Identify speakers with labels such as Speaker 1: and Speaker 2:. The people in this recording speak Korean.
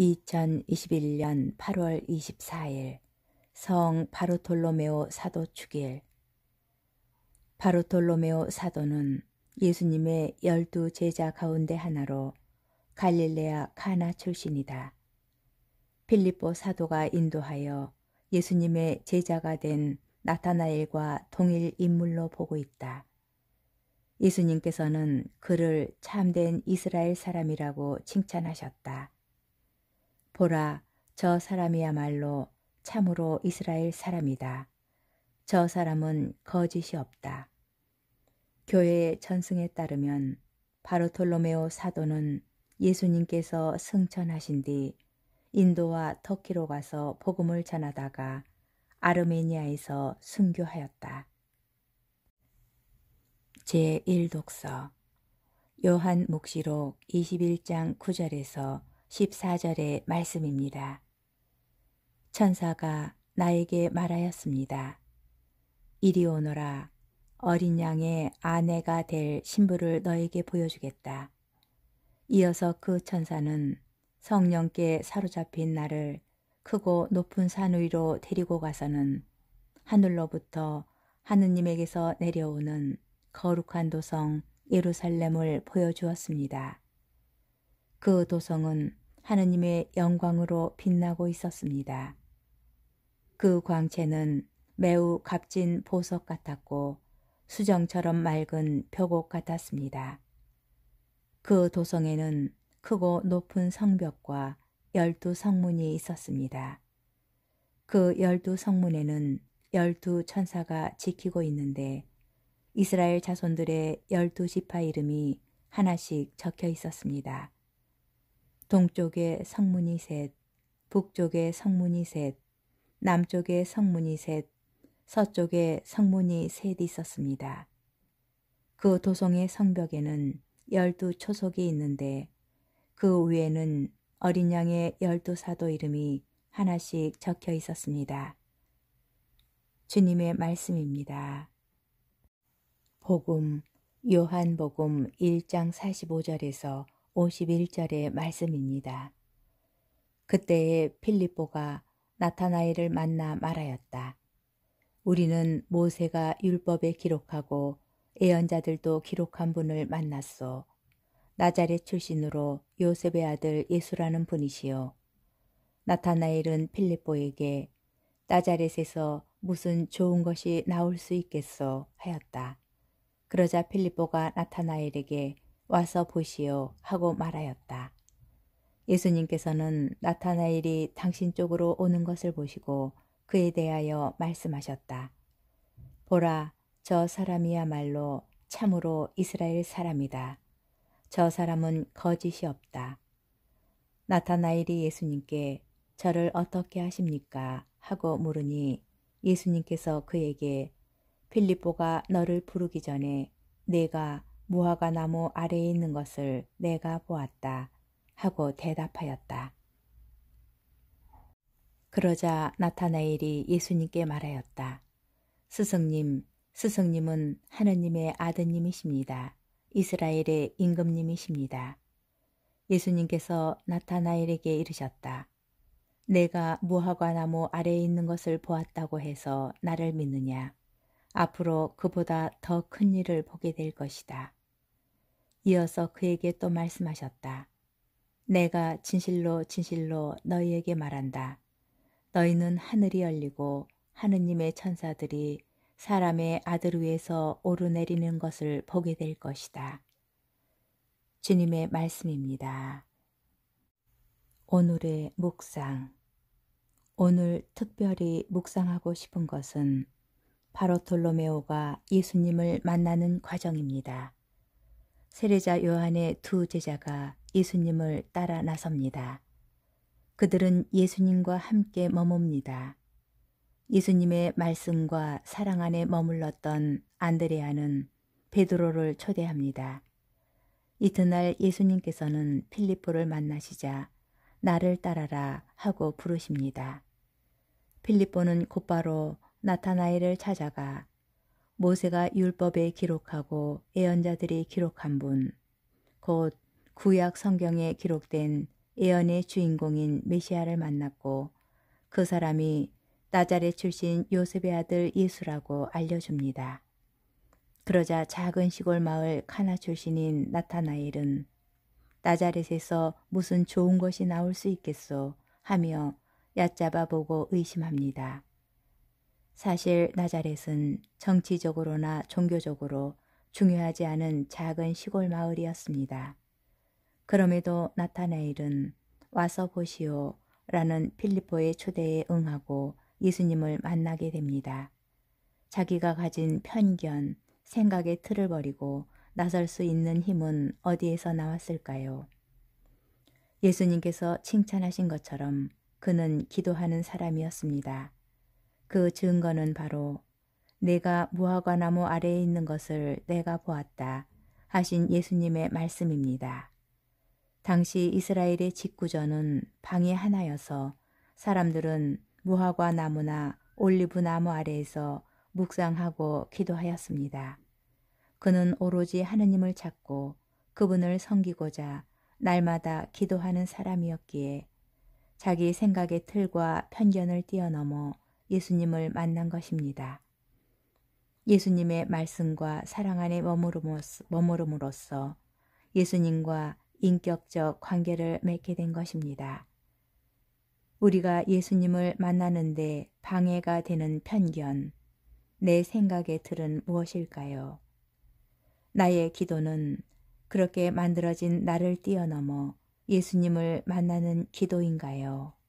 Speaker 1: 2021년 8월 24일 성바르톨로메오 사도 축일 바르톨로메오 사도는 예수님의 열두 제자 가운데 하나로 갈릴레아 카나 출신이다. 필리포 사도가 인도하여 예수님의 제자가 된 나타나엘과 동일 인물로 보고 있다. 예수님께서는 그를 참된 이스라엘 사람이라고 칭찬하셨다. 보라, 저 사람이야말로 참으로 이스라엘 사람이다. 저 사람은 거짓이 없다. 교회의 전승에 따르면 바르톨로메오 사도는 예수님께서 승천하신 뒤 인도와 터키로 가서 복음을 전하다가 아르메니아에서 순교하였다. 제1독서 요한 묵시록 21장 9절에서 14절의 말씀입니다. 천사가 나에게 말하였습니다. 이리 오너라. 어린 양의 아내가 될 신부를 너에게 보여주겠다. 이어서 그 천사는 성령께 사로잡힌 나를 크고 높은 산 위로 데리고 가서는 하늘로부터 하느님에게서 내려오는 거룩한 도성 예루살렘을 보여주었습니다. 그 도성은 하느님의 영광으로 빛나고 있었습니다. 그 광채는 매우 값진 보석 같았고 수정처럼 맑은 벽옥 같았습니다. 그 도성에는 크고 높은 성벽과 열두 성문이 있었습니다. 그 열두 성문에는 열두 천사가 지키고 있는데 이스라엘 자손들의 열두 지파 이름이 하나씩 적혀 있었습니다. 동쪽에 성문이 셋, 북쪽에 성문이 셋, 남쪽에 성문이 셋, 서쪽에 성문이 셋 있었습니다. 그 도성의 성벽에는 열두 초석이 있는데 그 위에는 어린 양의 열두 사도 이름이 하나씩 적혀 있었습니다. 주님의 말씀입니다. 복음 요한복음 1장 45절에서 51절의 말씀입니다. 그때에 필리보가 나타나이를 만나 말하였다. 우리는 모세가 율법에 기록하고 예언자들도 기록한 분을 만났소. 나자렛 출신으로 요셉의 아들 예수라는 분이시요. 나타나엘은 필립보에게 나자렛에서 무슨 좋은 것이 나올 수 있겠소 하였다. 그러자 필립보가 나타나엘에게 와서 보시오 하고 말하였다. 예수님께서는 나타나일이 당신 쪽으로 오는 것을 보시고 그에 대하여 말씀하셨다. 보라, 저 사람이야말로 참으로 이스라엘 사람이다. 저 사람은 거짓이 없다. 나타나일이 예수님께 저를 어떻게 하십니까? 하고 물으니 예수님께서 그에게 필립보가 너를 부르기 전에 내가 무화과 나무 아래에 있는 것을 내가 보았다 하고 대답하였다. 그러자 나타나엘이 예수님께 말하였다. 스승님, 스승님은 하느님의 아드님이십니다. 이스라엘의 임금님이십니다. 예수님께서 나타나엘에게 이르셨다. 내가 무화과 나무 아래에 있는 것을 보았다고 해서 나를 믿느냐. 앞으로 그보다 더 큰 일을 보게 될 것이다. 이어서 그에게 또 말씀하셨다. 내가 진실로 진실로 너희에게 말한다. 너희는 하늘이 열리고 하느님의 천사들이 사람의 아들 위에서 오르내리는 것을 보게 될 것이다. 주님의 말씀입니다. 오늘의 묵상 오늘 특별히 묵상하고 싶은 것은 바로 톨로메오가 예수님을 만나는 과정입니다. 세례자 요한의 두 제자가 예수님을 따라 나섭니다. 그들은 예수님과 함께 머뭅니다. 예수님의 말씀과 사랑 안에 머물렀던 안드레아는 베드로를 초대합니다. 이튿날 예수님께서는 필리포를 만나시자 나를 따라라 하고 부르십니다. 필리포는 곧바로 나타나이를 찾아가 모세가 율법에 기록하고 예언자들이 기록한 분, 곧 구약 성경에 기록된 예언의 주인공인 메시아를 만났고 그 사람이 나자렛 출신 요셉의 아들 예수라고 알려줍니다. 그러자 작은 시골 마을 카나 출신인 나타나엘은 나자렛에서 무슨 좋은 것이 나올 수 있겠소 하며 얕잡아보고 의심합니다. 사실 나자렛은 정치적으로나 종교적으로 중요하지 않은 작은 시골 마을이었습니다. 그럼에도 나타나일은 와서 보시오 라는 필리포의 초대에 응하고 예수님을 만나게 됩니다. 자기가 가진 편견, 생각의 틀을 버리고 나설 수 있는 힘은 어디에서 나왔을까요? 예수님께서 칭찬하신 것처럼 그는 기도하는 사람이었습니다. 그 증거는 바로 내가 무화과나무 아래에 있는 것을 내가 보았다 하신 예수님의 말씀입니다. 당시 이스라엘의 직구전은 방이 하나여서 사람들은 무화과 나무나 올리브 나무 아래에서 묵상하고 기도하였습니다. 그는 오로지 하느님을 찾고 그분을 섬기고자 날마다 기도하는 사람이었기에 자기 생각의 틀과 편견을 뛰어넘어 예수님을 만난 것입니다. 예수님의 말씀과 사랑 안에 머무름으로써 예수님과 인격적 관계를 맺게 된 것입니다. 우리가 예수님을 만나는데 방해가 되는 편견, 내 생각의 틀은 무엇일까요? 나의 기도는 그렇게 만들어진 나를 뛰어넘어 예수님을 만나는 기도인가요?